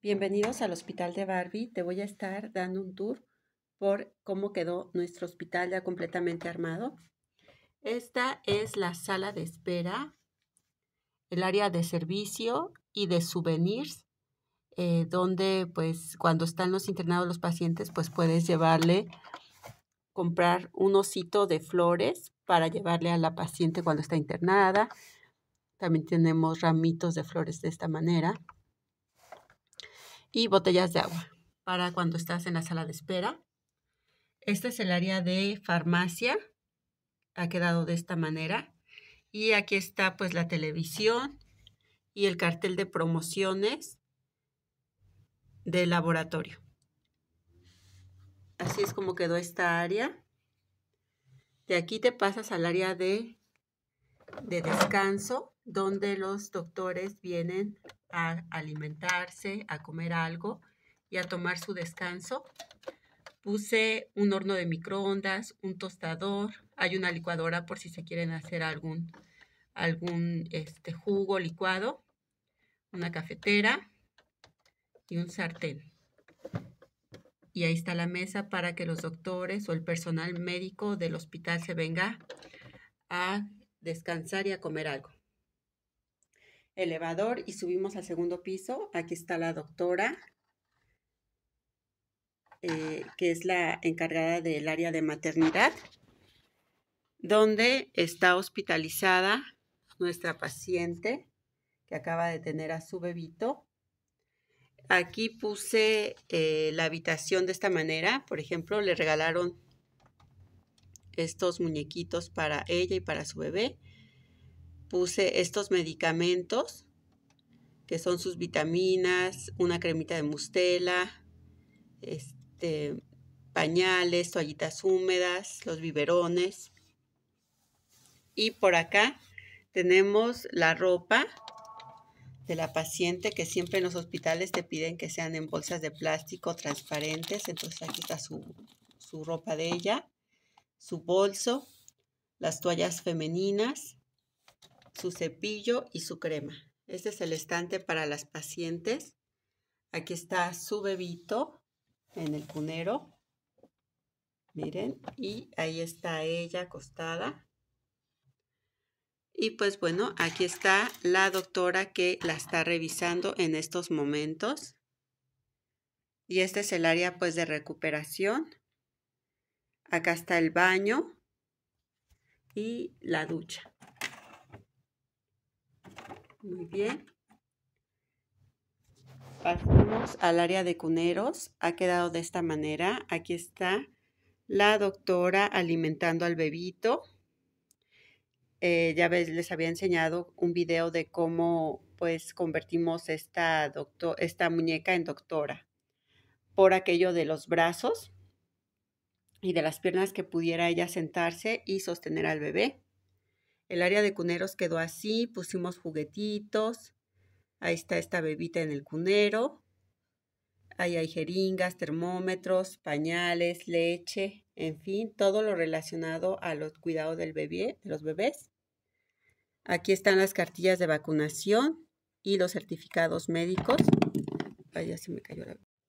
Bienvenidos al Hospital de Barbie. Te voy a estar dando un tour por cómo quedó nuestro hospital ya completamente armado. Esta es la sala de espera, el área de servicio y de souvenirs, eh, donde pues cuando están los internados los pacientes pues puedes llevarle, comprar un osito de flores para llevarle a la paciente cuando está internada. También tenemos ramitos de flores de esta manera y botellas de agua para cuando estás en la sala de espera. Este es el área de farmacia. Ha quedado de esta manera. Y aquí está pues la televisión y el cartel de promociones del laboratorio. Así es como quedó esta área. De aquí te pasas al área de, de descanso donde los doctores vienen a alimentarse, a comer algo y a tomar su descanso. Puse un horno de microondas, un tostador, hay una licuadora por si se quieren hacer algún, algún este, jugo licuado, una cafetera y un sartén. Y ahí está la mesa para que los doctores o el personal médico del hospital se venga a descansar y a comer algo elevador y subimos al segundo piso. Aquí está la doctora, eh, que es la encargada del área de maternidad, donde está hospitalizada nuestra paciente que acaba de tener a su bebito. Aquí puse eh, la habitación de esta manera. Por ejemplo, le regalaron estos muñequitos para ella y para su bebé puse estos medicamentos, que son sus vitaminas, una cremita de mustela, este, pañales, toallitas húmedas, los biberones. Y por acá tenemos la ropa de la paciente que siempre en los hospitales te piden que sean en bolsas de plástico transparentes. Entonces aquí está su ropa de ella, su bolso, las toallas femeninas, su cepillo y su crema. Este es el estante para las pacientes. Aquí está su bebito en el cunero. Miren, y ahí está ella acostada. Y pues bueno, aquí está la doctora que la está revisando en estos momentos. Y este es el área pues de recuperación. Acá está el baño y la ducha. Muy bien. Pasamos al área de cuneros. Ha quedado de esta manera. Aquí está la doctora alimentando al bebito. Eh, ya les había enseñado un video de cómo pues convertimos esta muñeca en doctora por aquello de los brazos y de las piernas que pudiera ella sentarse y sostener al bebé. El área de cuneros quedó así, pusimos juguetitos. Ahí está esta bebita en el cunero. Ahí hay jeringas, termómetros, pañales, leche, en fin, todo lo relacionado a los cuidados del bebé, de los bebés. Aquí están las cartillas de vacunación y los certificados médicos.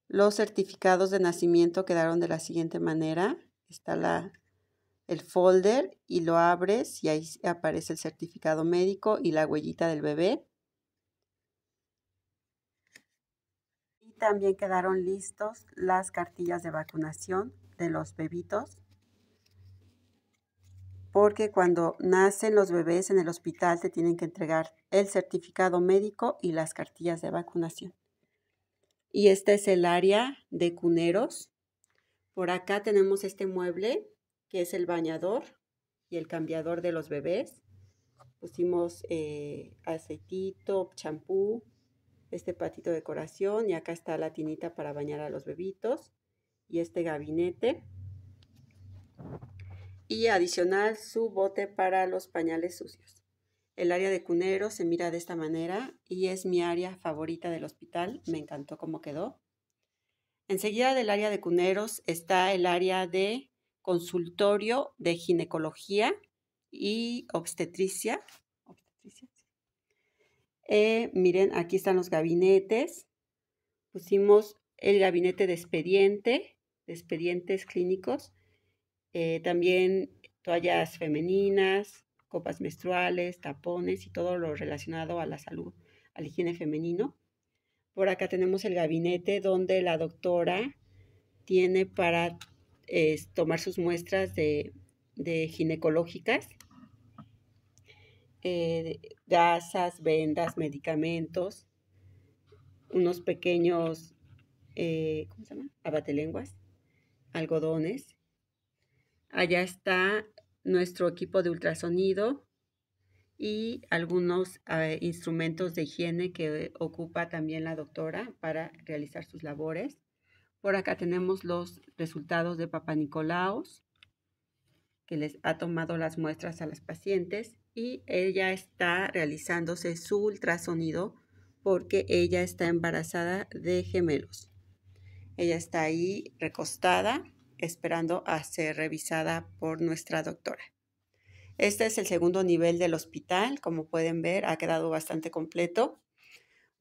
Los certificados de nacimiento quedaron de la siguiente manera. Está la el folder y lo abres y ahí aparece el certificado médico y la huellita del bebé. Y también quedaron listos las cartillas de vacunación de los bebitos. Porque cuando nacen los bebés en el hospital te tienen que entregar el certificado médico y las cartillas de vacunación. Y este es el área de cuneros. Por acá tenemos este mueble que es el bañador y el cambiador de los bebés. Pusimos eh, aceitito, champú, este patito de decoración y acá está la tinita para bañar a los bebitos y este gabinete. Y adicional su bote para los pañales sucios. El área de cuneros se mira de esta manera y es mi área favorita del hospital. Me encantó cómo quedó. Enseguida del área de cuneros está el área de consultorio de ginecología y obstetricia. Eh, miren, aquí están los gabinetes. Pusimos el gabinete de expediente, de expedientes clínicos. Eh, también toallas femeninas, copas menstruales, tapones y todo lo relacionado a la salud, al higiene femenino. Por acá tenemos el gabinete donde la doctora tiene para es tomar sus muestras de, ginecológicas, eh, gasas, vendas, medicamentos, unos pequeños, eh, ¿cómo Abatelenguas, algodones. Allá está nuestro equipo de ultrasonido y algunos eh, instrumentos de higiene que ocupa también la doctora para realizar sus labores. Por acá tenemos los resultados de Papa Nicolaos, que les ha tomado las muestras a las pacientes y ella está realizándose su ultrasonido porque ella está embarazada de gemelos. Ella está ahí recostada esperando a ser revisada por nuestra doctora. Este es el segundo nivel del hospital. Como pueden ver, ha quedado bastante completo.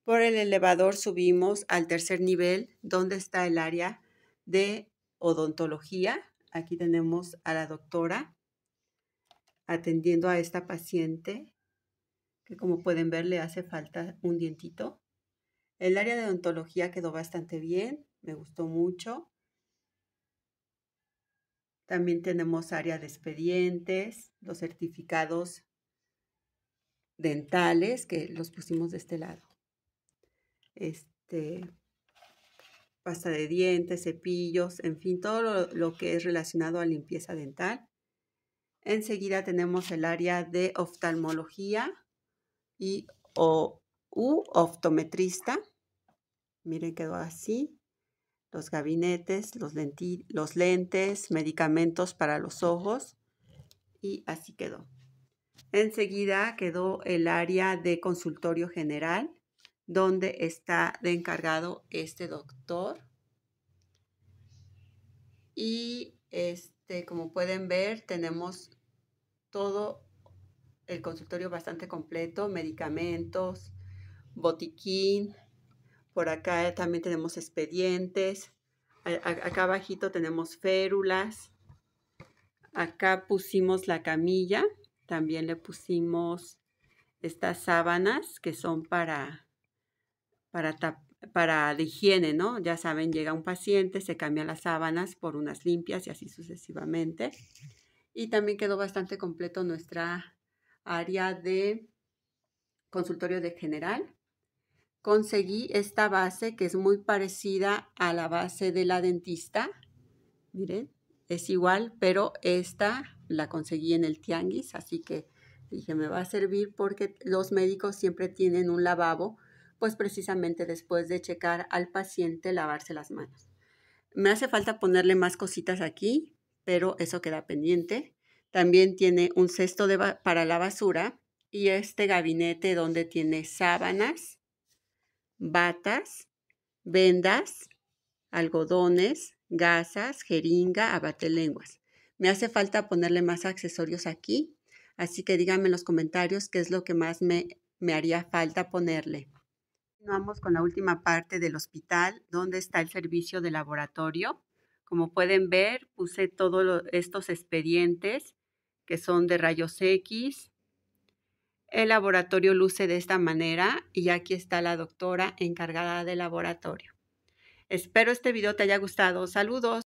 Por el elevador subimos al tercer nivel, donde está el área de odontología. Aquí tenemos a la doctora atendiendo a esta paciente, que como pueden ver le hace falta un dientito. El área de odontología quedó bastante bien, me gustó mucho. También tenemos área de expedientes, los certificados dentales que los pusimos de este lado este, pasta de dientes, cepillos, en fin, todo lo, que es relacionado a limpieza dental. Enseguida tenemos el área de oftalmología y o, u oftometrista. Miren, quedó así. Los gabinetes, los, los lentes, medicamentos para los ojos. Y así quedó. Enseguida quedó el área de consultorio general donde está de encargado este doctor. Y este, como pueden ver, tenemos todo el consultorio bastante completo, medicamentos, botiquín. Por acá también tenemos expedientes. acá abajito tenemos férulas. Acá pusimos la camilla. También le pusimos estas sábanas que son para para, para la higiene, ¿no? Ya saben, llega un paciente, se cambia las sábanas por unas limpias y así sucesivamente. Y también quedó bastante completo nuestra área de consultorio de general. Conseguí esta base que es muy parecida a la base de la dentista. Miren, es igual, pero esta la conseguí en el tianguis, así que dije, me va a servir porque los médicos siempre tienen un lavabo pues precisamente después de checar al paciente, lavarse las manos. Me hace falta ponerle más cositas aquí, pero eso queda pendiente. También tiene un cesto para la basura y este gabinete donde tiene sábanas, batas, vendas, algodones, gasas, jeringa, abate lenguas. Me hace falta ponerle más accesorios aquí, así que díganme en los comentarios qué es lo que más me haría falta ponerle. Continuamos con la última parte del hospital, donde está el servicio de laboratorio. Como pueden ver, puse todos estos expedientes que son de rayos X. El laboratorio luce de esta manera y aquí está la doctora encargada del laboratorio. Espero este video te haya gustado. Saludos.